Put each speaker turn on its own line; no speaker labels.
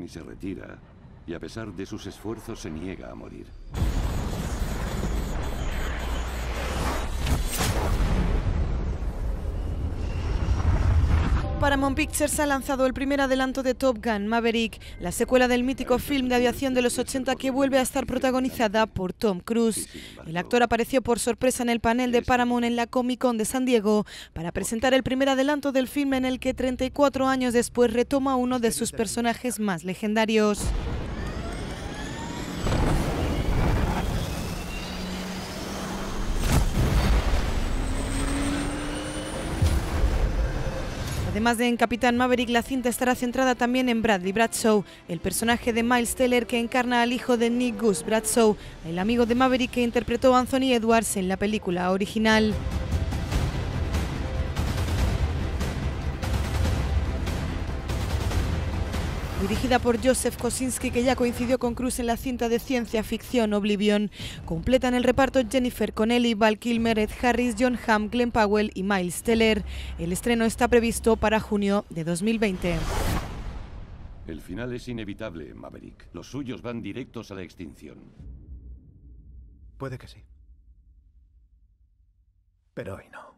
ni se retira, y a pesar de sus esfuerzos se niega a morir.
Paramount Pictures ha lanzado el primer adelanto de Top Gun, Maverick, la secuela del mítico film de aviación de los 80 que vuelve a estar protagonizada por Tom Cruise. El actor apareció por sorpresa en el panel de Paramount en la Comic Con de San Diego para presentar el primer adelanto del film en el que 34 años después retoma uno de sus personajes más legendarios. Además de en Capitán Maverick, la cinta estará centrada también en Bradley Bradshaw, el personaje de Miles Teller que encarna al hijo de Nick Goose Bradshaw, el amigo de Maverick que interpretó Anthony Edwards en la película original. dirigida por Joseph Kosinski, que ya coincidió con Cruz en la cinta de ciencia ficción Oblivion. Completan el reparto Jennifer Connelly, Val Kilmer, Ed Harris, John Hamm, Glenn Powell y Miles Teller. El estreno está previsto para junio de 2020.
El final es inevitable, Maverick. Los suyos van directos a la extinción.
Puede que sí. Pero hoy no.